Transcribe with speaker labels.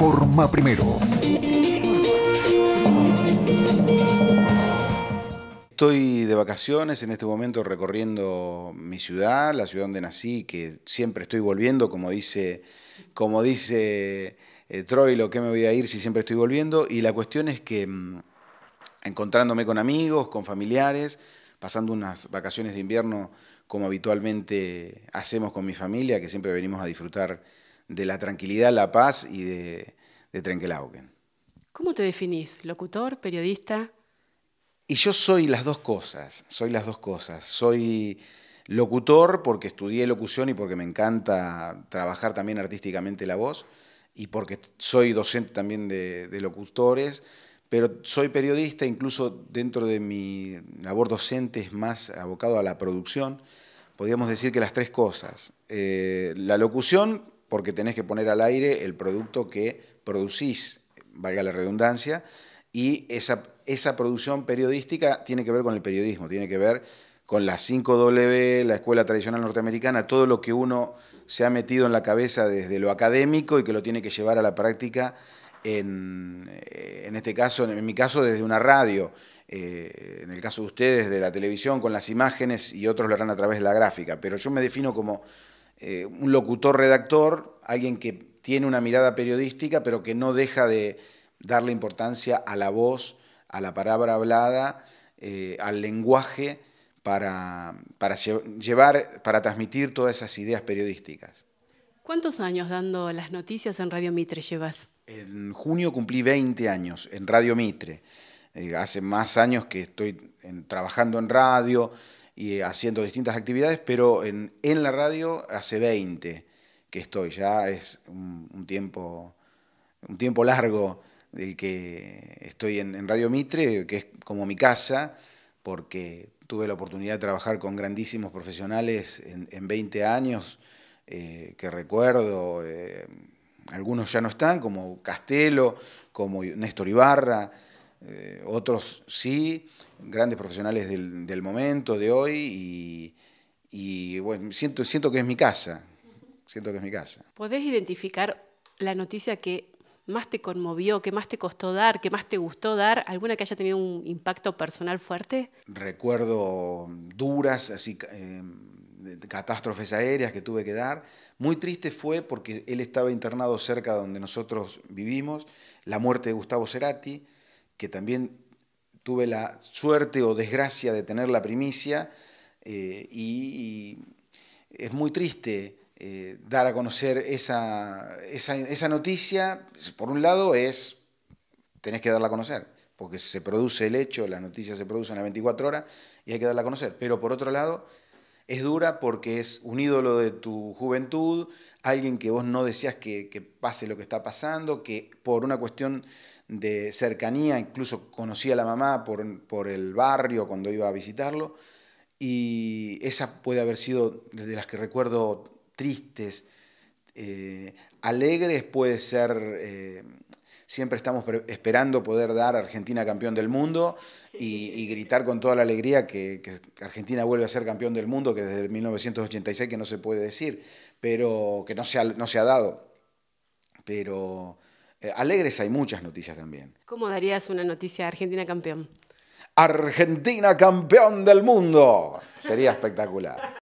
Speaker 1: Forma primero. Estoy de vacaciones en este momento recorriendo mi ciudad, la ciudad donde nací, que siempre estoy volviendo, como dice, como dice eh, Troy, lo que me voy a ir si siempre estoy volviendo. Y la cuestión es que mm, encontrándome con amigos, con familiares, pasando unas vacaciones de invierno como habitualmente hacemos con mi familia, que siempre venimos a disfrutar de la tranquilidad, la paz y de, de
Speaker 2: ¿Cómo te definís? ¿Locutor, periodista?
Speaker 1: Y yo soy las dos cosas, soy las dos cosas. Soy locutor porque estudié locución y porque me encanta trabajar también artísticamente la voz y porque soy docente también de, locutores, pero soy periodista, incluso dentro de mi labor docente es más abocado a la producción. Podríamos decir que las tres cosas. Eh, la locución porque tenés que poner al aire el producto que producís, valga la redundancia, y esa, esa producción periodística tiene que ver con el periodismo, tiene que ver con la 5W, la escuela tradicional norteamericana, todo lo que uno se ha metido en la cabeza desde lo académico y que lo tiene que llevar a la práctica, en, eh, este caso, en mi caso, desde una radio. Eh, en el caso de ustedes, de la televisión, con las imágenes y otros lo harán a través de la gráfica. Pero yo me defino como eh, un locutor-redactor, alguien que tiene una mirada periodística, pero que no deja de darle importancia a la voz, a la palabra hablada, eh, al lenguaje, para, llevar, para transmitir todas esas ideas periodísticas.
Speaker 2: ¿Cuántos años dando las noticias en Radio
Speaker 1: Mitre llevas? En junio cumplí 20 años en Radio Mitre. Eh, hace más años que estoy trabajando en radio, y haciendo distintas actividades, pero en, la radio hace 20 que estoy, ya es un, tiempo, un tiempo largo del que estoy en, Radio Mitre, que es como mi casa, porque tuve la oportunidad de trabajar con grandísimos profesionales en, 20 años, eh, que recuerdo, eh, algunos ya no están, como Castelo, como Néstor Ibarra, eh, otros sí, grandes profesionales del, del momento, de hoy, y, bueno, siento, siento que es mi casa, siento que es mi casa.
Speaker 2: ¿Podés identificar la noticia que más te conmovió, que más te costó dar, que más te gustó dar, alguna que haya tenido un impacto personal fuerte?
Speaker 1: Recuerdo duras, así... Eh, catástrofes aéreas que tuve que dar. Muy triste fue porque él estaba internado cerca de donde nosotros vivimos, la muerte de Gustavo Cerati, que también tuve la suerte o desgracia de tener la primicia eh, y, es muy triste eh, dar a conocer esa, esa, esa, noticia. Por un lado es, tenés que darla a conocer, porque se produce el hecho, la noticia se produce en las 24 horas y hay que darla a conocer. Pero por otro lado, es dura porque es un ídolo de tu juventud, alguien que vos no deseas que pase lo que está pasando, que por una cuestión de cercanía, incluso conocí a la mamá por, el barrio cuando iba a visitarlo, y esa puede haber sido de las que recuerdo tristes, eh, alegres puede ser, eh, siempre estamos esperando poder dar a Argentina campeón del mundo y, gritar con toda la alegría que, Argentina vuelve a ser campeón del mundo, que desde 1986 que no se puede decir, pero que no se ha, no se ha dado. Pero eh, alegres hay muchas noticias también.
Speaker 2: ¿Cómo darías una noticia de Argentina campeón?
Speaker 1: Argentina campeón del mundo. Sería espectacular.